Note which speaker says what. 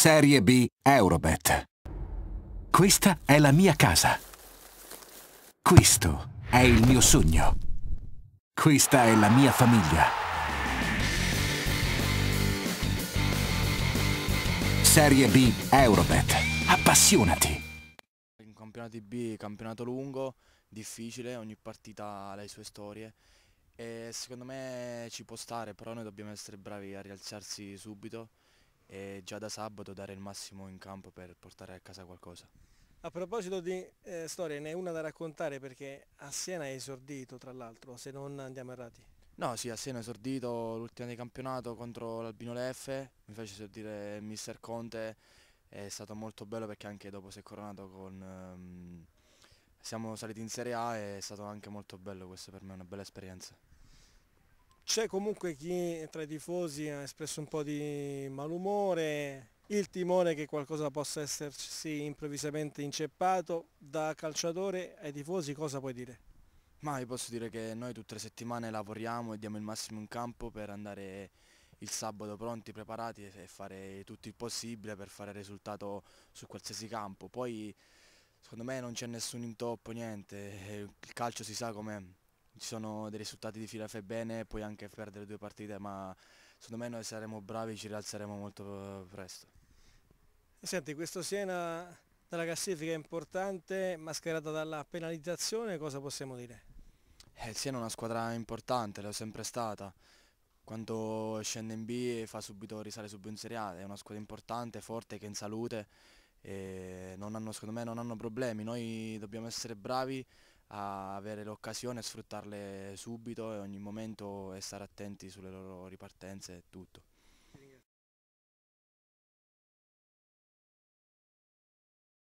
Speaker 1: Serie B Eurobet. Questa è la mia casa.
Speaker 2: Questo è il mio sogno. Questa è la mia famiglia. Serie B Eurobet. Appassionati.
Speaker 1: In campionato B, campionato lungo, difficile, ogni partita ha le sue storie. E secondo me ci può stare, però noi dobbiamo essere bravi a rialzarsi subito e già da sabato dare il massimo in campo per portare a casa qualcosa.
Speaker 2: A proposito di eh, storia, ne è una da raccontare perché a Siena è esordito tra l'altro, se non andiamo errati.
Speaker 1: No, sì, a Siena è esordito l'ultima di campionato contro l'Albino Leffe, mi fece esordire mister Conte, è stato molto bello perché anche dopo si è coronato con... Um, siamo saliti in Serie A e è stato anche molto bello, questa per me è una bella esperienza. C'è comunque
Speaker 2: chi tra i tifosi ha espresso un po' di malumore, il timore che qualcosa possa essersi improvvisamente inceppato. Da calciatore ai tifosi
Speaker 1: cosa puoi dire? Ma vi posso dire che noi tutte le settimane lavoriamo e diamo il massimo in campo per andare il sabato pronti, preparati e fare tutto il possibile per fare risultato su qualsiasi campo. Poi secondo me non c'è nessun intoppo, niente, il calcio si sa com'è ci sono dei risultati di fila fai bene e puoi anche perdere due partite, ma secondo me noi saremo bravi e ci rialzeremo molto eh, presto.
Speaker 2: Senti, questo Siena dalla classifica è importante, mascherata dalla penalizzazione,
Speaker 1: cosa possiamo dire? Eh, Siena è una squadra importante, l'ho sempre stata. Quando scende in B fa subito risale subito in Serie A, è una squadra importante, forte, che è in salute e non hanno, secondo me non hanno problemi. Noi dobbiamo essere bravi a avere l'occasione, a sfruttarle subito e ogni momento e stare attenti sulle loro ripartenze e tutto.